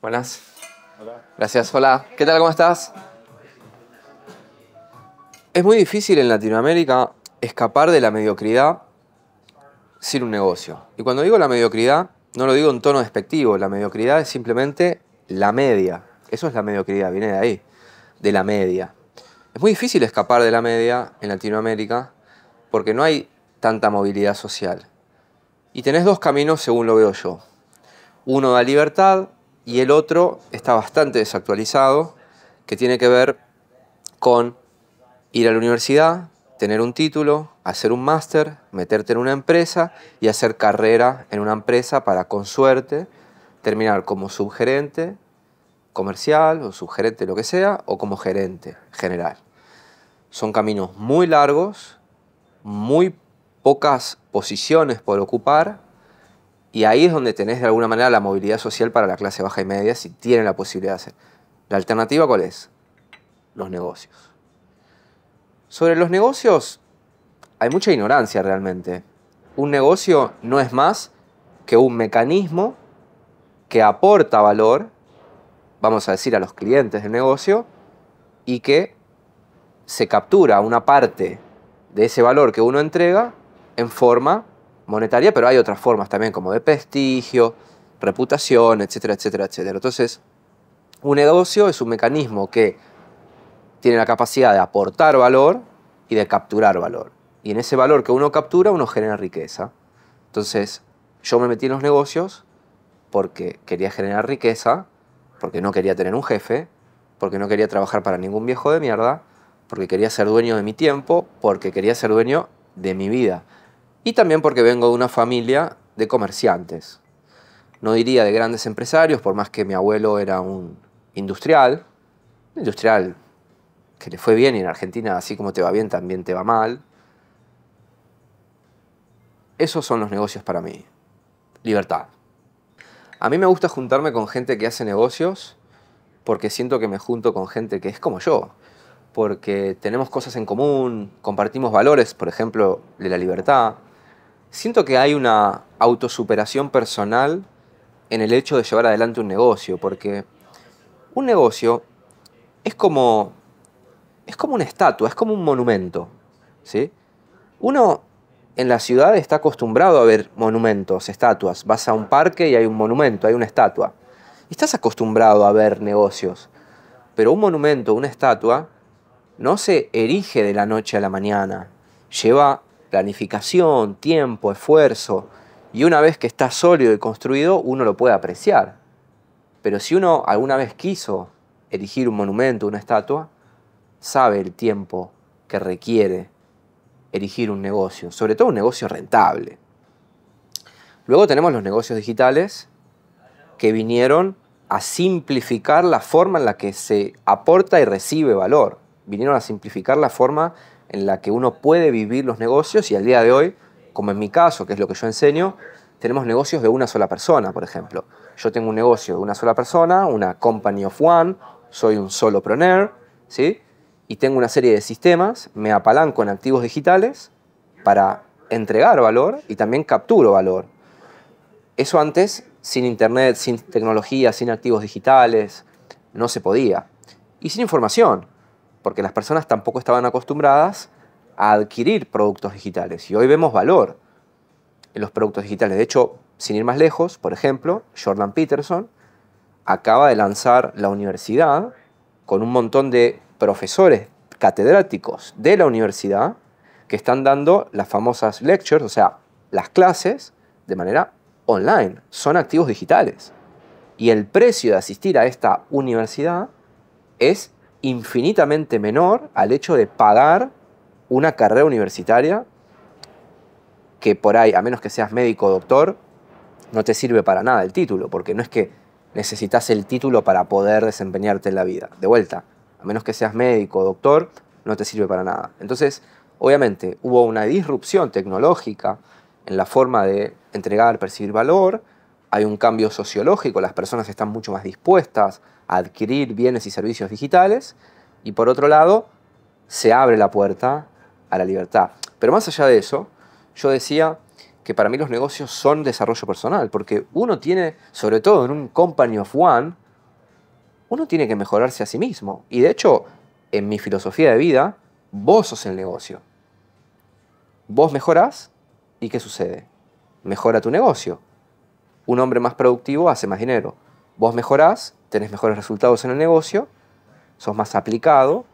Buenas. Gracias, hola. ¿Qué tal? ¿Cómo estás? Es muy difícil en Latinoamérica escapar de la mediocridad sin un negocio. Y cuando digo la mediocridad, no lo digo en tono despectivo, la mediocridad es simplemente la media. Eso es la mediocridad, viene de ahí, de la media. Es muy difícil escapar de la media en Latinoamérica porque no hay tanta movilidad social. Y tenés dos caminos según lo veo yo. Uno da libertad y el otro está bastante desactualizado, que tiene que ver con ir a la universidad, tener un título, hacer un máster, meterte en una empresa y hacer carrera en una empresa para, con suerte, terminar como subgerente comercial o subgerente lo que sea o como gerente general. Son caminos muy largos, muy pocas posiciones por ocupar y ahí es donde tenés de alguna manera la movilidad social para la clase baja y media si tiene la posibilidad de hacer. ¿La alternativa cuál es? Los negocios. Sobre los negocios hay mucha ignorancia realmente. Un negocio no es más que un mecanismo que aporta valor, vamos a decir, a los clientes del negocio y que se captura una parte de ese valor que uno entrega en forma monetaria, pero hay otras formas también como de prestigio, reputación, etcétera, etcétera, etcétera. Entonces, un negocio es un mecanismo que tiene la capacidad de aportar valor y de capturar valor. Y en ese valor que uno captura, uno genera riqueza. Entonces, yo me metí en los negocios porque quería generar riqueza, porque no quería tener un jefe, porque no quería trabajar para ningún viejo de mierda, porque quería ser dueño de mi tiempo, porque quería ser dueño de mi vida y también porque vengo de una familia de comerciantes. No diría de grandes empresarios, por más que mi abuelo era un industrial, industrial que le fue bien y en Argentina así como te va bien también te va mal. Esos son los negocios para mí. Libertad. A mí me gusta juntarme con gente que hace negocios porque siento que me junto con gente que es como yo, porque tenemos cosas en común, compartimos valores, por ejemplo, de la libertad, Siento que hay una autosuperación personal en el hecho de llevar adelante un negocio, porque un negocio es como, es como una estatua, es como un monumento. ¿sí? Uno en la ciudad está acostumbrado a ver monumentos, estatuas. Vas a un parque y hay un monumento, hay una estatua. Y estás acostumbrado a ver negocios. Pero un monumento, una estatua, no se erige de la noche a la mañana. Lleva planificación, tiempo, esfuerzo, y una vez que está sólido y construido, uno lo puede apreciar. Pero si uno alguna vez quiso erigir un monumento, una estatua, sabe el tiempo que requiere erigir un negocio, sobre todo un negocio rentable. Luego tenemos los negocios digitales que vinieron a simplificar la forma en la que se aporta y recibe valor, vinieron a simplificar la forma en la que uno puede vivir los negocios y al día de hoy, como en mi caso, que es lo que yo enseño, tenemos negocios de una sola persona, por ejemplo. Yo tengo un negocio de una sola persona, una company of one, soy un solopreneur, ¿sí? Y tengo una serie de sistemas, me apalanco en activos digitales para entregar valor y también capturo valor. Eso antes, sin internet, sin tecnología, sin activos digitales, no se podía. Y sin información porque las personas tampoco estaban acostumbradas a adquirir productos digitales y hoy vemos valor en los productos digitales. De hecho, sin ir más lejos, por ejemplo, Jordan Peterson acaba de lanzar la universidad con un montón de profesores catedráticos de la universidad que están dando las famosas lectures, o sea, las clases de manera online. Son activos digitales. Y el precio de asistir a esta universidad es infinitamente menor al hecho de pagar una carrera universitaria que por ahí, a menos que seas médico o doctor, no te sirve para nada el título, porque no es que necesitas el título para poder desempeñarte en la vida. De vuelta, a menos que seas médico o doctor, no te sirve para nada. Entonces, obviamente, hubo una disrupción tecnológica en la forma de entregar, percibir valor, hay un cambio sociológico, las personas están mucho más dispuestas a adquirir bienes y servicios digitales, y por otro lado, se abre la puerta a la libertad. Pero más allá de eso, yo decía que para mí los negocios son desarrollo personal, porque uno tiene, sobre todo en un company of one, uno tiene que mejorarse a sí mismo. Y de hecho, en mi filosofía de vida, vos sos el negocio. Vos mejorás y ¿qué sucede? Mejora tu negocio. Un hombre más productivo hace más dinero. Vos mejorás, tenés mejores resultados en el negocio, sos más aplicado,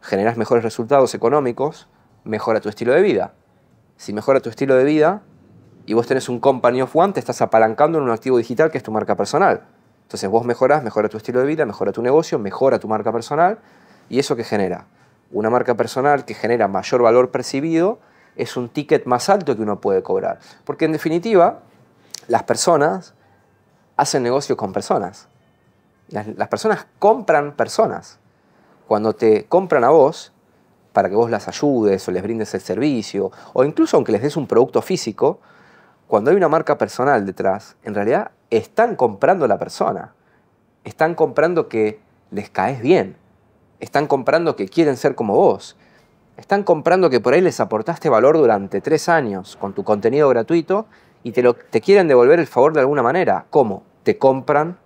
generás mejores resultados económicos, mejora tu estilo de vida. Si mejora tu estilo de vida y vos tenés un company of one, te estás apalancando en un activo digital que es tu marca personal. Entonces vos mejorás, mejora tu estilo de vida, mejora tu negocio, mejora tu marca personal y eso que genera. Una marca personal que genera mayor valor percibido es un ticket más alto que uno puede cobrar. Porque en definitiva, las personas hacen negocios con personas. Las, las, personas compran personas. Cuando te compran a vos, para que vos las ayudes o les brindes el servicio, o incluso aunque les des un producto físico, cuando hay una marca personal detrás, en realidad están comprando a la persona. Están comprando que les caes bien. Están comprando que quieren ser como vos. Están comprando que por ahí les aportaste valor durante tres años con tu contenido gratuito y te, quieren devolver el favor de alguna manera. ¿Cómo? Te compran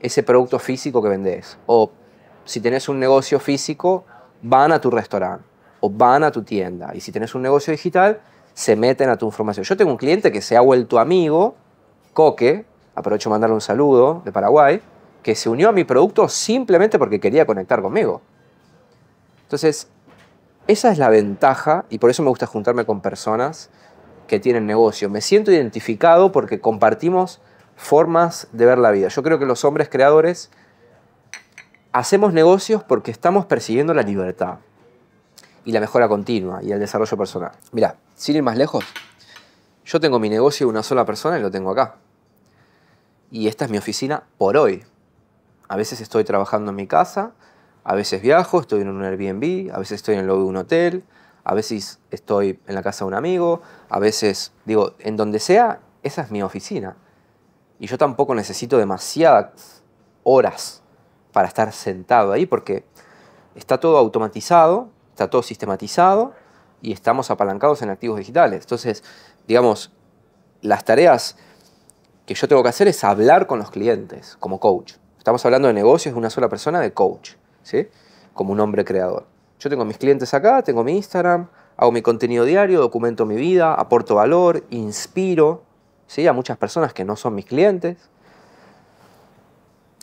ese producto físico que vendés. O si tenés un negocio físico, van a tu restaurante o van a tu tienda. Y si tenés un negocio digital, se meten a tu información. Yo tengo un cliente que se ha vuelto amigo, Coque, aprovecho mandarle un saludo de Paraguay, que se unió a mi producto simplemente porque quería conectar conmigo. Entonces, esa es la ventaja y por eso me gusta juntarme con personas que tienen negocio. Me siento identificado porque compartimos formas de ver la vida. Yo creo que los hombres creadores hacemos negocios porque estamos persiguiendo la libertad y la mejora continua y el desarrollo personal. Mira, sin ir más lejos, yo tengo mi negocio de una sola persona y lo tengo acá. Y esta es mi oficina por hoy. A veces estoy trabajando en mi casa, a veces viajo, estoy en un Airbnb, a veces estoy en el lobby de un hotel, a veces estoy en la casa de un amigo, a veces, digo, en donde sea, esa es mi oficina. Y yo tampoco necesito demasiadas horas para estar sentado ahí porque está todo automatizado, está todo sistematizado y estamos apalancados en activos digitales. Entonces, digamos, las tareas que yo tengo que hacer es hablar con los clientes como coach. Estamos hablando de negocios de una sola persona, de coach, ¿sí? como un hombre creador. Yo tengo mis clientes acá, tengo mi Instagram, hago mi contenido diario, documento mi vida, aporto valor, inspiro ¿sí? a muchas personas que no son mis clientes.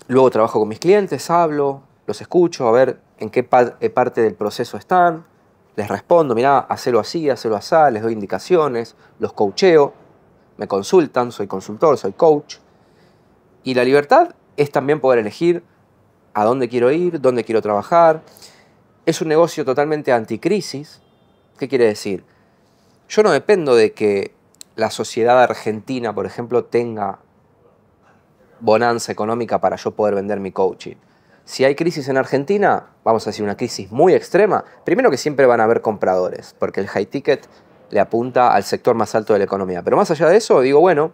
Luego trabajo con mis clientes, hablo, los escucho, a ver en qué eh, parte del proceso están, les respondo, mirá, hacelo así, hacelo así, les doy indicaciones, los coacheo, me consultan, soy consultor, soy coach. Y la libertad es también poder elegir a dónde quiero ir, dónde quiero trabajar, es un negocio totalmente anticrisis. ¿Qué quiere decir? Yo no dependo de que la sociedad argentina, por ejemplo, tenga bonanza económica para yo poder vender mi coaching. Si hay crisis en Argentina, vamos a decir una crisis muy extrema, primero que siempre van a haber compradores, porque el high ticket le apunta al sector más alto de la economía. Pero más allá de eso, digo, bueno,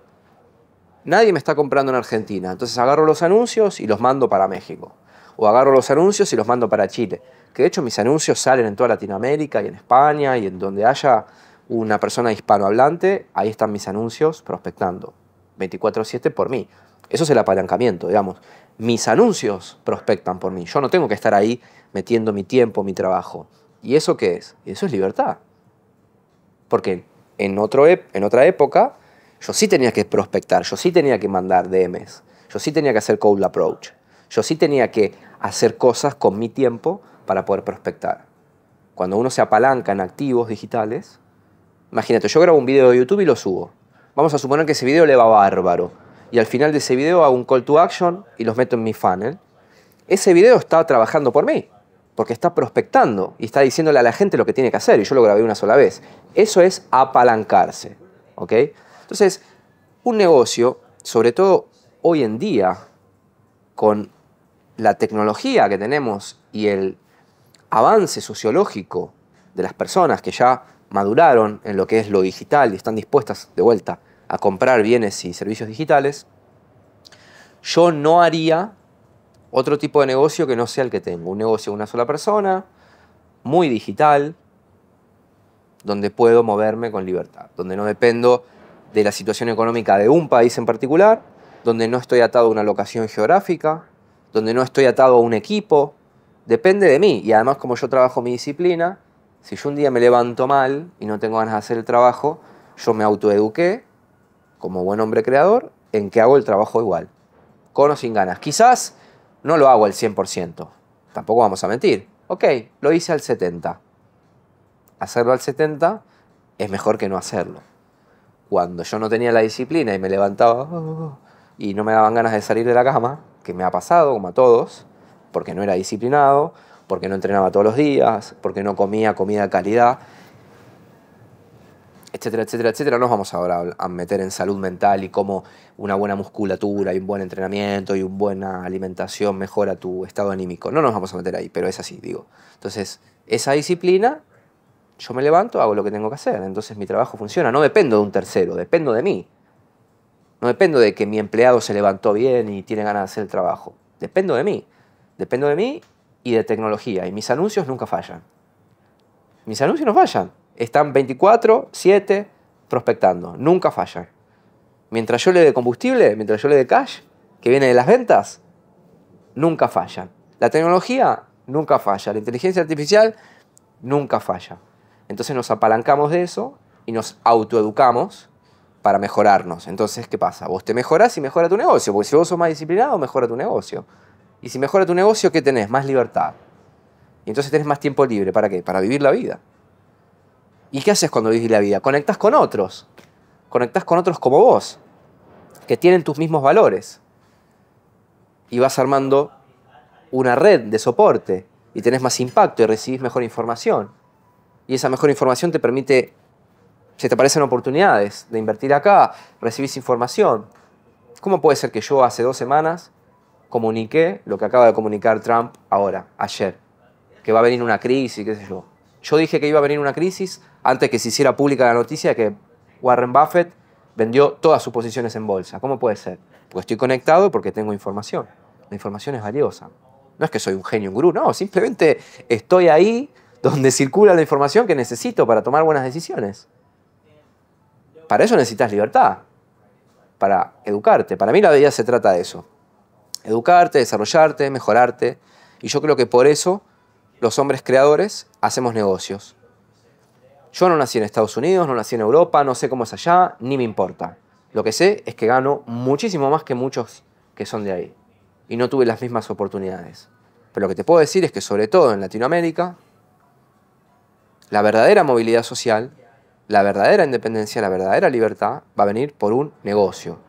nadie me está comprando en Argentina, entonces agarro los anuncios y los mando para México. O agarro los anuncios y los mando para Chile que de hecho mis anuncios salen en toda Latinoamérica y en España y en donde haya una persona hispanohablante, ahí están mis anuncios prospectando 24/7 por mí. Eso es el apalancamiento, digamos. Mis anuncios prospectan por mí. Yo no tengo que estar ahí metiendo mi tiempo, mi trabajo. ¿Y eso qué es? Eso es libertad. Porque en, otro en otra época yo sí tenía que prospectar, yo sí tenía que mandar DMs, yo sí tenía que hacer cold approach, yo sí tenía que hacer cosas con mi tiempo para poder prospectar. Cuando uno se apalanca en activos digitales, imagínate, yo grabo un video de YouTube y lo subo. Vamos a suponer que ese video le va bárbaro. Y al final de ese video hago un call to action y los meto en mi funnel. Ese video está trabajando por mí, porque está prospectando y está diciéndole a la gente lo que tiene que hacer. Y yo lo grabé una sola vez. Eso es apalancarse. ¿ok? Entonces, un negocio, sobre todo hoy en día, con la tecnología que tenemos y el avance sociológico de las personas que ya maduraron en lo que es lo digital y están dispuestas de vuelta a comprar bienes y servicios digitales, yo no haría otro tipo de negocio que no sea el que tengo. Un negocio de una sola persona, muy digital, donde puedo moverme con libertad, donde no dependo de la situación económica de un país en particular, donde no estoy atado a una locación geográfica, donde no estoy atado a un equipo, Depende de mí. Y además, como yo trabajo mi disciplina, si yo un día me levanto mal y no tengo ganas de hacer el trabajo, yo me autoeduqué como buen hombre creador en que hago el trabajo igual, con o sin ganas. Quizás no lo hago al 100%, tampoco vamos a mentir. Ok, lo hice al 70%. Hacerlo al 70% es mejor que no hacerlo. Cuando yo no tenía la disciplina y me levantaba oh, oh, oh, y no me daban ganas de salir de la cama, que me ha pasado como a todos, porque no era disciplinado, porque no entrenaba todos los días, porque no comía comida de calidad, etcétera, etcétera, etcétera. Nos vamos ahora a meter en salud mental y cómo una buena musculatura y un buen entrenamiento y una buena alimentación mejora tu estado anímico. No nos vamos a meter ahí, pero es así, digo. Entonces, esa disciplina, yo me levanto, hago lo que tengo que hacer, entonces mi trabajo funciona. No dependo de un tercero, dependo de mí. No dependo de que mi empleado se levantó bien y tiene ganas de hacer el trabajo. Dependo de mí. Dependo de mí y de tecnología. Y mis anuncios nunca fallan. Mis anuncios no fallan. Están 24, 7 prospectando. Nunca fallan. Mientras yo le dé combustible, mientras yo le dé cash, que viene de las ventas, nunca fallan. La tecnología nunca falla. La inteligencia artificial nunca falla. Entonces nos apalancamos de eso y nos autoeducamos para mejorarnos. Entonces, ¿qué pasa? Vos te mejorás y mejora tu negocio, porque si vos sos más disciplinado, mejora tu negocio. Y si mejora tu negocio, ¿qué tenés? Más libertad. Y entonces tenés más tiempo libre. ¿Para qué? Para vivir la vida. ¿Y qué haces cuando vivís la vida? Conectás con otros. Conectás con otros como vos, que tienen tus mismos valores. Y vas armando una red de soporte y tenés más impacto y recibís mejor información. Y esa mejor información te permite, se te aparecen oportunidades de invertir acá, recibís información. ¿Cómo puede ser que yo hace dos semanas comuniqué lo que acaba de comunicar Trump ahora, ayer, que va a venir una crisis, qué sé yo. Yo dije que iba a venir una crisis antes que se hiciera pública la noticia de que Warren Buffett vendió todas sus posiciones en bolsa. ¿Cómo puede ser? Porque estoy conectado porque tengo información. La información es valiosa. No es que soy un genio, un gurú, no, simplemente estoy ahí donde circula la información que necesito para tomar buenas decisiones. Para eso necesitas libertad, para educarte. Para mí la vida se trata de eso educarte, desarrollarte, mejorarte. Y yo creo que por eso los hombres creadores hacemos negocios. Yo no nací en Estados Unidos, no nací en Europa, no sé cómo es allá, ni me importa. Lo que sé es que gano muchísimo más que muchos que son de ahí. Y no tuve las mismas oportunidades. Pero lo que te puedo decir es que sobre todo en Latinoamérica, la verdadera movilidad social, la verdadera independencia, la verdadera libertad va a venir por un negocio,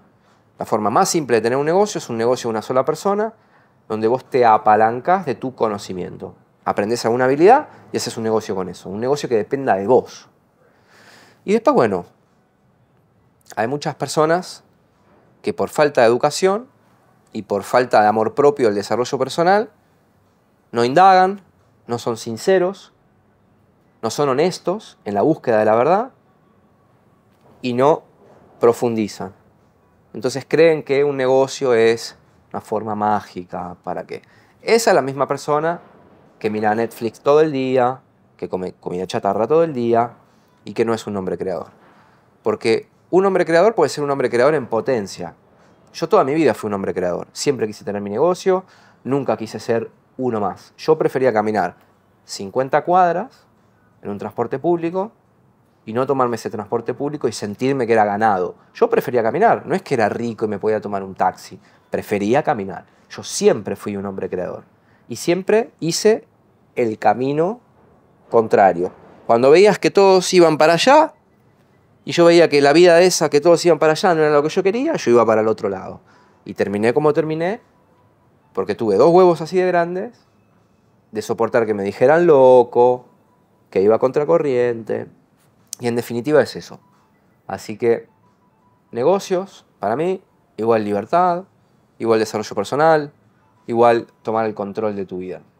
la forma más simple de tener un negocio es un negocio de una sola persona, donde vos te apalancas de tu conocimiento. Aprendes alguna habilidad y haces un negocio con eso, un negocio que dependa de vos. Y después, bueno, hay muchas personas que por falta de educación y por falta de amor propio al desarrollo personal, no indagan, no son sinceros, no son honestos en la búsqueda de la verdad y no profundizan. Entonces creen que un negocio es una forma mágica para que... Esa es la misma persona que mira Netflix todo el día, que come comida chatarra todo el día y que no es un hombre creador. Porque un hombre creador puede ser un hombre creador en potencia. Yo toda mi vida fui un hombre creador. Siempre quise tener mi negocio, nunca quise ser uno más. Yo prefería caminar 50 cuadras en un transporte público y no tomarme ese transporte público y sentirme que era ganado. Yo prefería caminar, no es que era rico y me podía tomar un taxi, prefería caminar. Yo siempre fui un hombre creador y siempre hice el camino contrario. Cuando veías que todos iban para allá y yo veía que la vida esa, que todos iban para allá, no era lo que yo quería, yo iba para el otro lado. Y terminé como terminé, porque tuve dos huevos así de grandes, de soportar que me dijeran loco, que iba contracorriente, y en definitiva es eso. Así que negocios, para mí, igual libertad, igual desarrollo personal, igual tomar el control de tu vida.